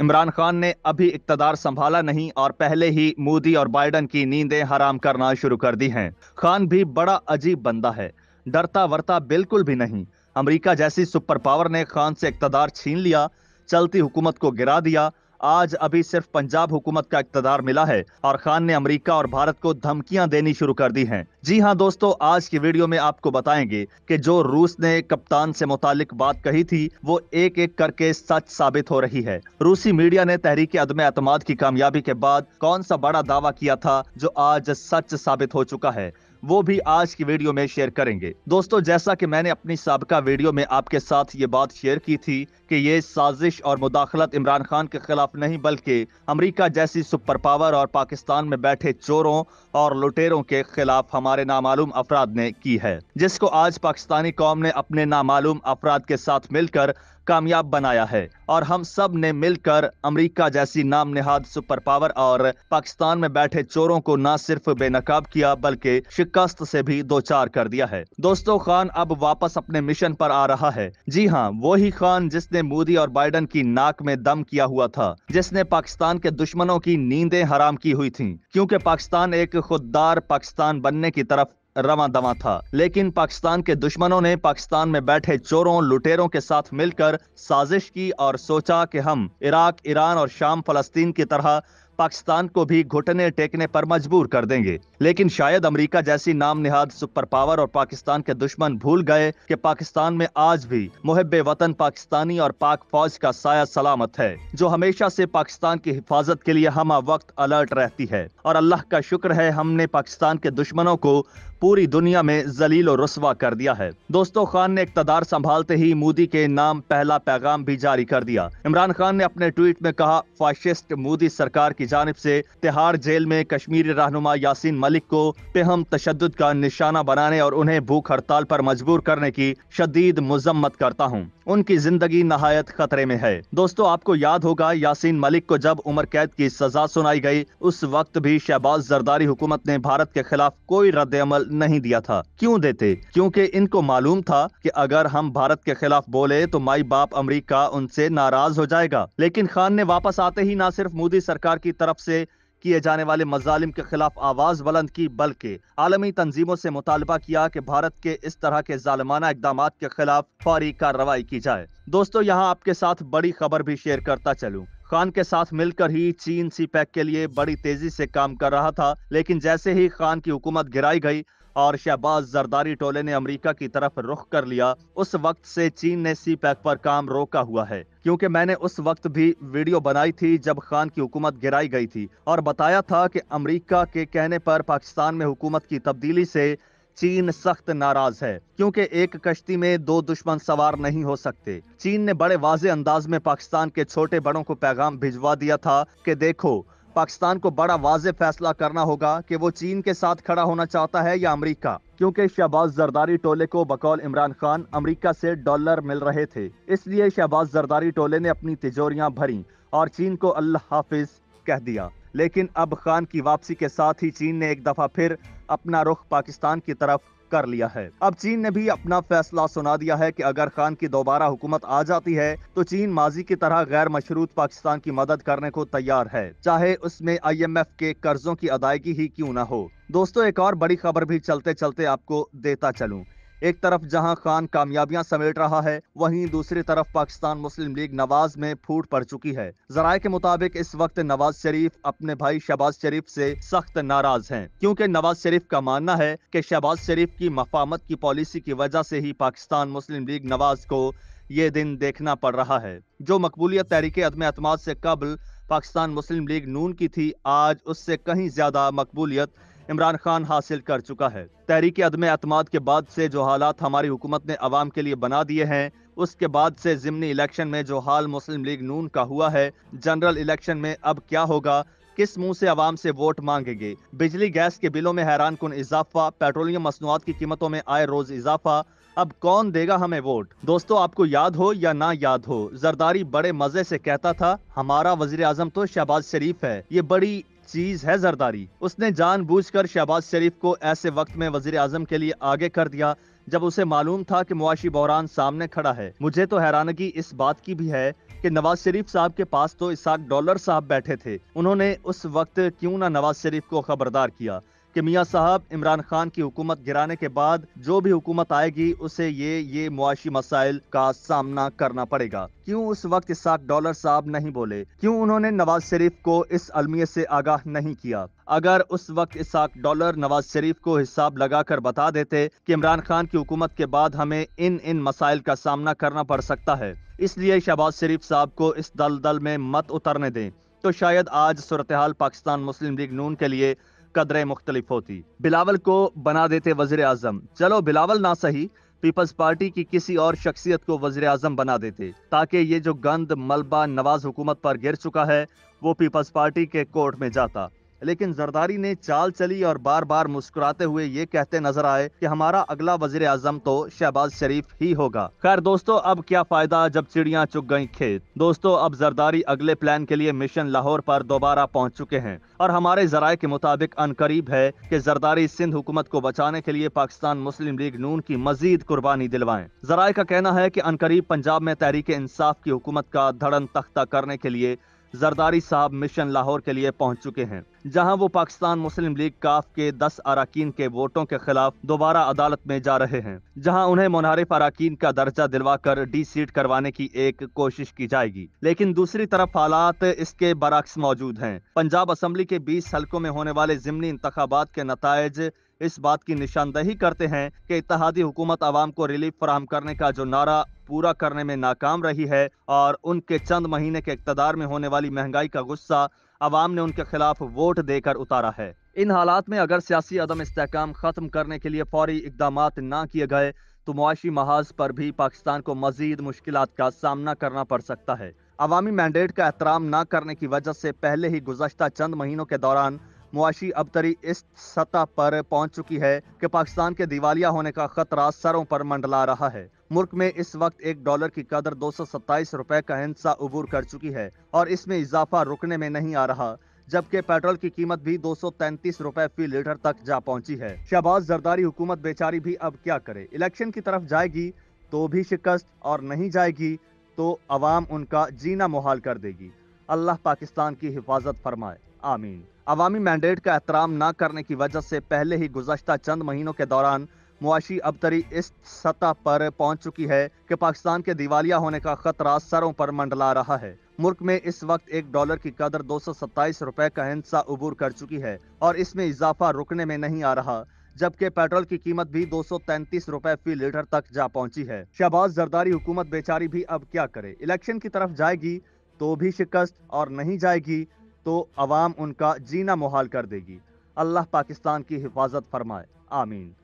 इमरान खान ने अभी इकतदार संभाला नहीं और पहले ही मोदी और बाइडन की नींदें हराम करना शुरू कर दी हैं खान भी बड़ा अजीब बंदा है डरता वरता बिल्कुल भी नहीं अमेरिका जैसी सुपर पावर ने खान से इकतदार छीन लिया चलती हुकूमत को गिरा दिया आज अभी सिर्फ पंजाब हुकूमत का इकतदार मिला है और खान ने अमेरिका और भारत को धमकियां देनी शुरू कर दी हैं जी हाँ दोस्तों आज की वीडियो में आपको बताएंगे कि जो रूस ने कप्तान से मुतालिक बात कही थी वो एक एक करके सच साबित हो रही है रूसी मीडिया ने तहरीक अदम अतमाद की कामयाबी के बाद कौन सा बड़ा दावा किया था जो आज सच साबित हो चुका है वो भी आज की वीडियो में शेयर करेंगे दोस्तों जैसा कि मैंने अपनी सबका वीडियो में आपके साथ ये बात शेयर की थी कि ये साजिश और मुदाखलत इमरान खान के खिलाफ नहीं बल्कि अमरीका जैसी सुपर पावर और पाकिस्तान में बैठे चोरों और लुटेरों के खिलाफ हमारे नामालूम अफराद ने की है जिसको आज पाकिस्तानी कौम ने अपने नामालूम अफराद के साथ मिलकर कामयाब बनाया है और हम सब ने मिलकर अमेरिका जैसी नाम नहाद सुपर पावर और पाकिस्तान में बैठे चोरों को न सिर्फ बेनकाब किया बल्कि शिकस्त से भी दो चार कर दिया है दोस्तों खान अब वापस अपने मिशन पर आ रहा है जी हाँ वो ही खान जिसने मोदी और बाइडन की नाक में दम किया हुआ था जिसने पाकिस्तान के दुश्मनों की नींदें हराम की हुई थी क्योंकि पाकिस्तान एक खुददार पाकिस्तान बनने की तरफ रवा दवा था लेकिन पाकिस्तान के दुश्मनों ने पाकिस्तान में बैठे चोरों लुटेरों के साथ मिलकर साजिश की और सोचा कि हम इराक ईरान और शाम फलस्तीन की तरह पाकिस्तान को भी घुटने टेकने पर मजबूर कर देंगे लेकिन शायद अमेरिका जैसी नाम निहाद सुपर पावर और पाकिस्तान के दुश्मन भूल गए कि पाकिस्तान में आज भी मुहब वतन पाकिस्तानी और पाक फौज का साया सलामत है जो हमेशा से पाकिस्तान की हिफाजत के लिए हम वक्त अलर्ट रहती है और अल्लाह का शुक्र है हमने पाकिस्तान के दुश्मनों को पूरी दुनिया में जलील और रसवा कर दिया है दोस्तों खान ने इकतदार संभालते ही मोदी के नाम पहला पैगाम भी जारी कर दिया इमरान खान ने अपने ट्वीट में कहा फाशिस्ट मोदी सरकार की जानब से तिहाड़ जेल में कश्मीरी रहनुमा यासीन मलिक को तेहम तशद का निशाना बनाने और उन्हें भूख हड़ताल पर मजबूर करने की शदीद मजम्मत करता हूँ उनकी जिंदगी नहायत खतरे में है दोस्तों आपको याद होगा यासीन मलिक को जब उम्र कैद की सजा सुनाई गई उस वक्त भी शहबाज जरदारी हुकूमत ने भारत के खिलाफ कोई रद्द अमल नहीं दिया था क्यों देते क्योंकि इनको मालूम था कि अगर हम भारत के खिलाफ बोले तो माई बाप अमरीका उनसे नाराज हो जाएगा लेकिन खान ने वापस आते ही न सिर्फ मोदी सरकार की तरफ से किए जाने वाले मजालिम के खिलाफ आवाज बुलंद की बल्कि आलमी तंजीमों से मुतालबा किया कि भारत के इस तरह के जालमाना इकदाम के खिलाफ फौरी कार्रवाई की जाए दोस्तों यहाँ आपके साथ बड़ी खबर भी शेयर करता चलूँ खान के साथ मिलकर ही चीन सी पैक e के लिए बड़ी तेजी से काम कर रहा था लेकिन जैसे ही खान की हुकूमत गिराई गई और शहबाज जरदारी टोले ने अमेरिका की तरफ रुख कर लिया उस वक्त से चीन ने सी पैक e पर काम रोका हुआ है क्योंकि मैंने उस वक्त भी वीडियो बनाई थी जब खान की हुकूमत गिराई गई थी और बताया था कि अमेरिका के कहने पर पाकिस्तान में हुकूमत की तब्दीली से चीन सख्त नाराज है क्योंकि एक कश्ती में दो दुश्मन सवार नहीं हो सकते चीन ने बड़े वाजे अंदाज में पाकिस्तान के छोटे बड़ों को पैगाम भिजवा दिया था कि देखो पाकिस्तान को बड़ा वाज फैसला करना होगा कि वो चीन के साथ खड़ा होना चाहता है या अमरीका क्योंकि शहबाज जरदारी टोले को बकौल इमरान खान अमेरिका से डॉलर मिल रहे थे इसलिए शहबाज जरदारी टोले ने अपनी तिजोरियां भरी और चीन को अल्लाह हाफिज कह दिया लेकिन अब खान की वापसी के साथ ही चीन ने एक दफा फिर अपना रुख पाकिस्तान की तरफ कर लिया है अब चीन ने भी अपना फैसला सुना दिया है कि अगर खान की दोबारा हुकूमत आ जाती है तो चीन माजी की तरह गैर मशरूत पाकिस्तान की मदद करने को तैयार है चाहे उसमें आईएमएफ के कर्जों की अदायगी ही क्यों न हो दोस्तों एक और बड़ी खबर भी चलते चलते आपको देता चलूँ एक तरफ जहां खान कामयाबियां समेट रहा है वहीं दूसरी तरफ पाकिस्तान मुस्लिम लीग नवाज में फूट पड़ चुकी है जराये के मुताबिक इस वक्त नवाज शरीफ अपने भाई शहबाज शरीफ से सख्त नाराज हैं क्योंकि नवाज शरीफ का मानना है कि शहबाज शरीफ की मफामत की पॉलिसी की वजह से ही पाकिस्तान मुस्लिम लीग नवाज को ये दिन देखना पड़ रहा है जो मकबूलियत तहरीक अदम अतमाद से कबल पाकिस्तान मुस्लिम लीग नून की थी आज उससे कहीं ज्यादा मकबूलियत इमरान खान हासिल कर चुका है तहरीक अदम अतमाद के बाद से जो हालात हमारी हुकूमत ने आवाम के लिए बना दिए हैं उसके बाद से जिमनी इलेक्शन में जो हाल मुस्लिम लीग नून का हुआ है जनरल इलेक्शन में अब क्या होगा किस मुंह से आवाम से वोट मांगेंगे बिजली गैस के बिलों में हैरान कन इजाफा पेट्रोलियम मसनूआत की कीमतों में आए रोज इजाफा अब कौन देगा हमें वोट दोस्तों आपको याद हो या ना याद हो जरदारी बड़े मजे से कहता था हमारा वजीर आजम तो शहबाज शरीफ है ये बड़ी चीज है जरदारी उसने जानबूझकर शहबाज शरीफ को ऐसे वक्त में वजीर आजम के लिए आगे कर दिया जब उसे मालूम था कि मुआशी बहरान सामने खड़ा है मुझे तो हैरानगी इस बात की भी है कि नवाज शरीफ साहब के पास तो इसाक डॉलर साहब बैठे थे उन्होंने उस वक्त क्यों ना नवाज शरीफ को खबरदार किया कि मियाँ साहब इमरान खान की हुकूमत गिराने के बाद जो भी हुकूमत आएगी उसे ये ये मुआशी मसाइल का सामना करना पड़ेगा क्यों उस वक्त इसाक डॉलर साहब नहीं बोले क्यों उन्होंने नवाज शरीफ को इस अलमिये से आगाह नहीं किया अगर उस वक्त इसाक डॉलर नवाज शरीफ को हिसाब लगाकर बता देते कि इमरान खान की हुकूमत के बाद हमें इन इन मसाइल का सामना करना पड़ सकता है इसलिए शहबाज शरीफ साहब को इस दल दल में मत उतरने दें तो शायद आज सूरत हाल पाकिस्तान मुस्लिम लीग नून के लिए कदरें मुख्तलिफ होती बिलावल को बना देते वजीर अजम चलो बिलावल ना सही पीपल्स पार्टी की किसी और शख्सियत को वजीर अजम बना देते ताकि ये जो गंद मलबा नवाज हुकूमत पर गिर चुका है वो पीपल्स पार्टी के कोर्ट में जाता लेकिन जरदारी ने चाल चली और बार बार मुस्कुराते हुए ये कहते नजर आए कि हमारा अगला वजीर आजम तो शहबाज शरीफ ही होगा खैर दोस्तों अब क्या फायदा जब चिड़िया चुग गई खेत दोस्तों अब जरदारी अगले प्लान के लिए मिशन लाहौर पर दोबारा पहुंच चुके हैं और हमारे जराये के मुताबिक अनकरीब है कि जरदारी सिंध हुकूमत को बचाने के लिए पाकिस्तान मुस्लिम लीग नून की मजीद कुर्बानी दिलवाए जराये का कहना है की अनकरीब पंजाब में तहरीक इंसाफ की हुकूमत का धड़न तख्ता करने के लिए जरदारी साहब मिशन लाहौर के लिए पहुंच चुके हैं जहां वो पाकिस्तान मुस्लिम लीग काफ के 10 अरकान के वोटों के खिलाफ दोबारा अदालत में जा रहे हैं जहां उन्हें मुनहरफ अरकान का दर्जा दिलवाकर डी सीट करवाने की एक कोशिश की जाएगी लेकिन दूसरी तरफ हालात इसके बरक्स मौजूद हैं पंजाब असम्बली के बीस हल्कों में होने वाले जिमनी इंतबात के नतज इस बात की निशानदही करते हैं कि इतिहादी हुकूमत आवाम को रिलीफ फराम करने का जो नारा पूरा करने में नाकाम रही है और उनके चंद महीने के इकतदार में होने वाली महंगाई का गुस्सा आवाम ने उनके खिलाफ वोट देकर उतारा है इन हालात में अगर सियासी अदम इसकाम खत्म करने के लिए फौरी इकदाम ना किए गए तो मुआशी महाज पर भी पाकिस्तान को मजीद मुश्किल का सामना करना पड़ सकता है अवामी मैंडेट का एहतराम न करने की वजह से पहले ही गुजशत चंद महीनों के दौरान मुआशी अबतरी इस सतह पर पहुंच चुकी है कि पाकिस्तान के दिवालिया होने का खतरा सरों पर मंडला रहा है मुल्क में इस वक्त एक डॉलर की कदर दो रुपए का हिंसा उबूर कर चुकी है और इसमें इजाफा रुकने में नहीं आ रहा जबकि पेट्रोल की कीमत भी दो रुपए फी लीटर तक जा पहुंची है शहबाज जरदारी हुकूमत बेचारी भी अब क्या करे इलेक्शन की तरफ जाएगी तो भी शिकस्त और नहीं जाएगी तो अवाम उनका जीना मुहाल कर देगी अल्लाह पाकिस्तान की हिफाजत फरमाए आमीन अवामी मैंडेट का एहतराम न करने की वजह से पहले ही गुजशत चंद महीनों के दौरान मुआशी अबतरी इस सतह पर पहुंच चुकी है कि पाकिस्तान के दिवालिया होने का खतरा सरों पर मंडला रहा है मुल्क में इस वक्त एक डॉलर की कदर दो सौ सत्ताईस रुपए का हिंसा उबूर कर चुकी है और इसमें इजाफा रुकने में नहीं आ रहा जबकि पेट्रोल की कीमत भी दो सौ तैंतीस रुपए फी लीटर तक जा पहुंची है शहबाज जरदारी हुकूमत बेचारी भी अब क्या करे इलेक्शन की तरफ जाएगी तो भी शिकस्त और नहीं जाएगी तो अवाम उनका जीना मुहाल कर देगी अल्लाह पाकिस्तान की हिफाजत फरमाए आमीन